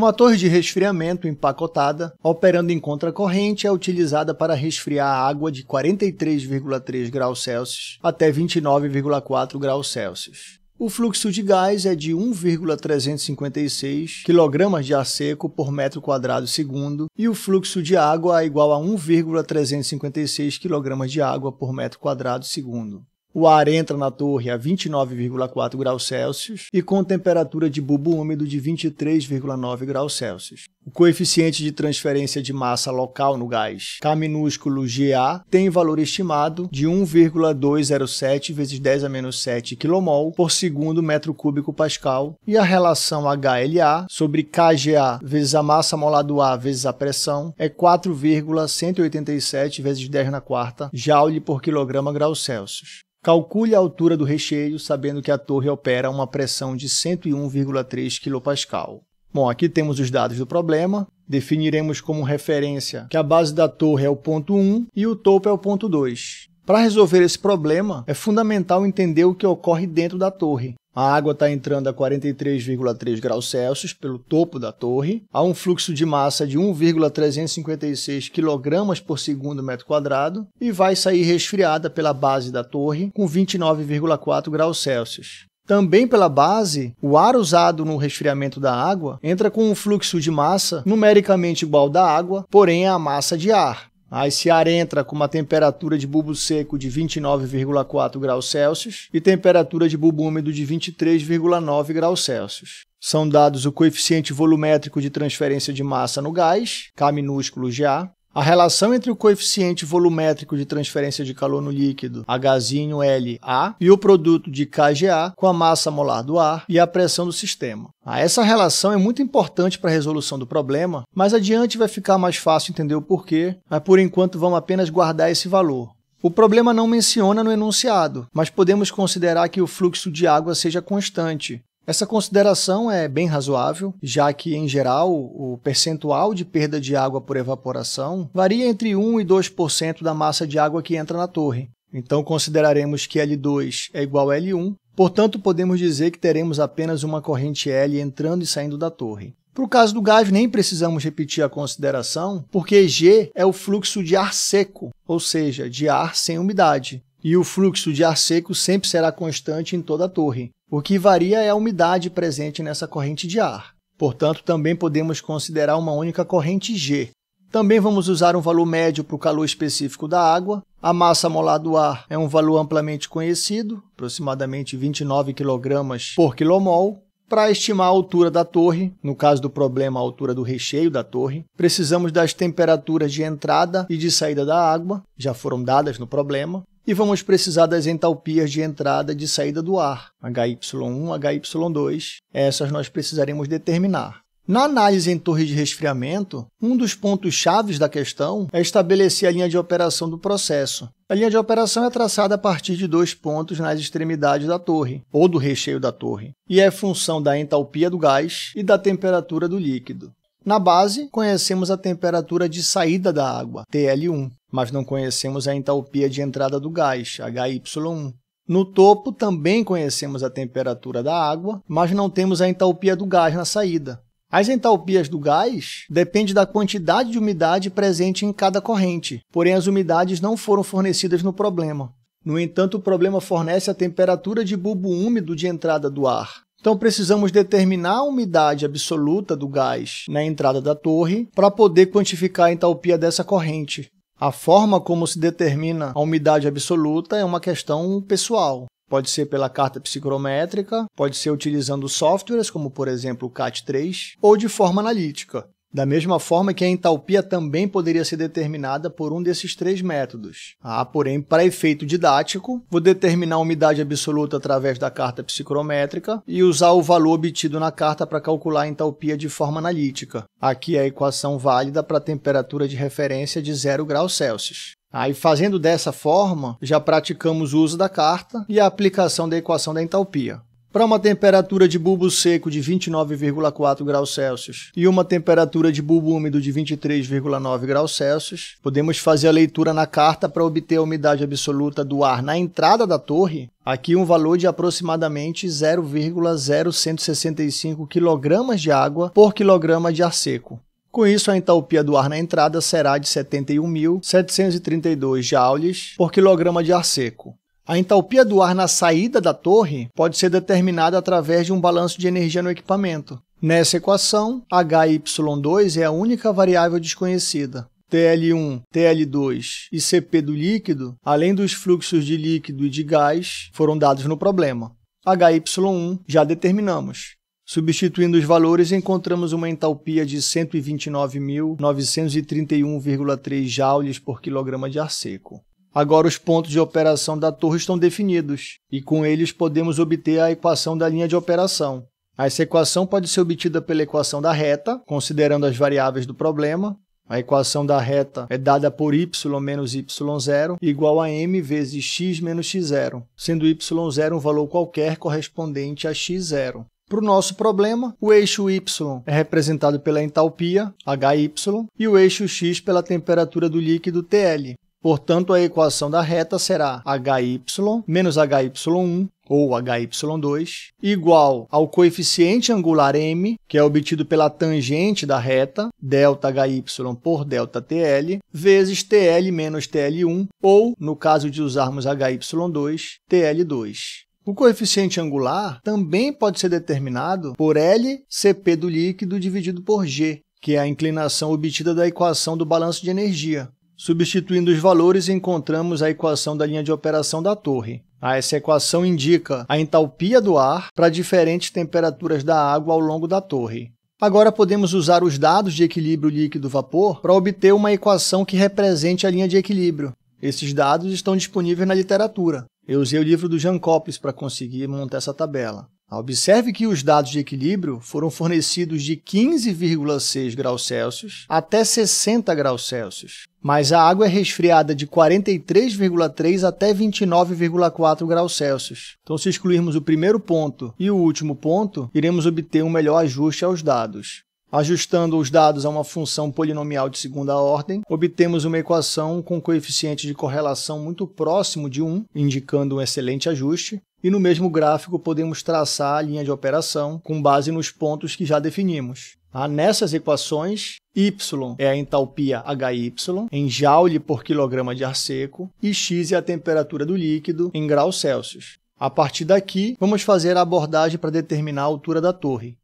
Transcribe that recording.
Uma torre de resfriamento empacotada, operando em contracorrente, é utilizada para resfriar a água de 43,3 graus Celsius até 29,4 graus Celsius. O fluxo de gás é de 1,356 kg de ar seco por metro quadrado segundo e o fluxo de água é igual a 1,356 kg de água por metro quadrado segundo. O ar entra na torre a 29,4 graus Celsius e com temperatura de bulbo úmido de 23,9 graus Celsius. O coeficiente de transferência de massa local no gás, K minúsculo GA, tem valor estimado de 1,207 vezes 10 a menos 7 kmol por segundo metro cúbico pascal e a relação HLA sobre KGA vezes a massa molar do ar vezes a pressão é 4,187 vezes 10 na quarta joule por quilograma graus Celsius. Calcule a altura do recheio sabendo que a torre opera a uma pressão de 101,3 kPa. Bom, aqui temos os dados do problema. Definiremos como referência que a base da torre é o ponto 1 e o topo é o ponto 2. Para resolver esse problema, é fundamental entender o que ocorre dentro da torre. A água está entrando a 43,3 graus Celsius pelo topo da torre. Há um fluxo de massa de 1,356 kg por segundo metro quadrado e vai sair resfriada pela base da torre com 29,4 graus Celsius. Também pela base, o ar usado no resfriamento da água entra com um fluxo de massa numericamente igual da água, porém à é massa de ar esse ar entra com uma temperatura de bulbo seco de 29,4 graus Celsius e temperatura de bulbo úmido de 23,9 graus Celsius. São dados o coeficiente volumétrico de transferência de massa no gás, K minúsculo GA, a relação entre o coeficiente volumétrico de transferência de calor no líquido, Hzinho LA, e o produto de KGA com a massa molar do ar e a pressão do sistema. Ah, essa relação é muito importante para a resolução do problema, mas adiante vai ficar mais fácil entender o porquê, mas por enquanto vamos apenas guardar esse valor. O problema não menciona no enunciado, mas podemos considerar que o fluxo de água seja constante, essa consideração é bem razoável, já que, em geral, o percentual de perda de água por evaporação varia entre 1 e 2% da massa de água que entra na torre. Então, consideraremos que L2 é igual a L1, portanto, podemos dizer que teremos apenas uma corrente L entrando e saindo da torre. Para o caso do gás, nem precisamos repetir a consideração, porque G é o fluxo de ar seco, ou seja, de ar sem umidade. E o fluxo de ar seco sempre será constante em toda a torre. O que varia é a umidade presente nessa corrente de ar. Portanto, também podemos considerar uma única corrente G. Também vamos usar um valor médio para o calor específico da água. A massa molar do ar é um valor amplamente conhecido, aproximadamente 29 kg por quilomol. Para estimar a altura da torre, no caso do problema, a altura do recheio da torre, precisamos das temperaturas de entrada e de saída da água, já foram dadas no problema e vamos precisar das entalpias de entrada e de saída do ar, HY1, HY2. Essas nós precisaremos determinar. Na análise em torre de resfriamento, um dos pontos chaves da questão é estabelecer a linha de operação do processo. A linha de operação é traçada a partir de dois pontos nas extremidades da torre, ou do recheio da torre, e é função da entalpia do gás e da temperatura do líquido. Na base, conhecemos a temperatura de saída da água, TL1, mas não conhecemos a entalpia de entrada do gás, HY1. No topo também conhecemos a temperatura da água, mas não temos a entalpia do gás na saída. As entalpias do gás dependem da quantidade de umidade presente em cada corrente, porém as umidades não foram fornecidas no problema. No entanto, o problema fornece a temperatura de bulbo úmido de entrada do ar. Então, precisamos determinar a umidade absoluta do gás na entrada da torre para poder quantificar a entalpia dessa corrente. A forma como se determina a umidade absoluta é uma questão pessoal. Pode ser pela carta psicrométrica, pode ser utilizando softwares, como por exemplo o CAT3, ou de forma analítica. Da mesma forma que a entalpia também poderia ser determinada por um desses três métodos. Ah, porém, para efeito didático, vou determinar a umidade absoluta através da carta psicrométrica e usar o valor obtido na carta para calcular a entalpia de forma analítica. Aqui é a equação válida para a temperatura de referência de 0 graus Celsius. Aí, ah, fazendo dessa forma, já praticamos o uso da carta e a aplicação da equação da entalpia. Para uma temperatura de bulbo seco de 29,4 graus Celsius e uma temperatura de bulbo úmido de 23,9 graus Celsius, podemos fazer a leitura na carta para obter a umidade absoluta do ar na entrada da torre, aqui um valor de aproximadamente 0,0165 kg de água por quilograma de ar seco. Com isso, a entalpia do ar na entrada será de 71.732 joules por quilograma de ar seco. A entalpia do ar na saída da torre pode ser determinada através de um balanço de energia no equipamento. Nessa equação, HY2 é a única variável desconhecida. TL1, TL2 e CP do líquido, além dos fluxos de líquido e de gás, foram dados no problema. HY1 já determinamos. Substituindo os valores, encontramos uma entalpia de 129.931,3 joules por quilograma de ar seco. Agora os pontos de operação da torre estão definidos, e com eles podemos obter a equação da linha de operação. Essa equação pode ser obtida pela equação da reta, considerando as variáveis do problema. A equação da reta é dada por y menos y0 igual a m vezes x menos x0, sendo y0 um valor qualquer correspondente a x0. Para o nosso problema, o eixo y é representado pela entalpia, HY, e o eixo x pela temperatura do líquido, TL. Portanto, a equação da reta será HY menos HY1 ou HY2 igual ao coeficiente angular m, que é obtido pela tangente da reta, ΔHy por ΔTL, vezes TL menos TL1, ou, no caso de usarmos HY2, TL2. O coeficiente angular também pode ser determinado por L do líquido dividido por G, que é a inclinação obtida da equação do balanço de energia. Substituindo os valores, encontramos a equação da linha de operação da torre. Ah, essa equação indica a entalpia do ar para diferentes temperaturas da água ao longo da torre. Agora podemos usar os dados de equilíbrio líquido-vapor para obter uma equação que represente a linha de equilíbrio. Esses dados estão disponíveis na literatura. Eu usei o livro do Jean Copes para conseguir montar essa tabela. Observe que os dados de equilíbrio foram fornecidos de 15,6 graus Celsius até 60 graus Celsius, mas a água é resfriada de 43,3 até 29,4 graus Celsius. Então, se excluirmos o primeiro ponto e o último ponto, iremos obter um melhor ajuste aos dados. Ajustando os dados a uma função polinomial de segunda ordem, obtemos uma equação com coeficiente de correlação muito próximo de 1, indicando um excelente ajuste, e no mesmo gráfico podemos traçar a linha de operação com base nos pontos que já definimos. Tá? Nessas equações, Y é a entalpia HY em joule por quilograma de ar seco e X é a temperatura do líquido em graus Celsius. A partir daqui, vamos fazer a abordagem para determinar a altura da torre.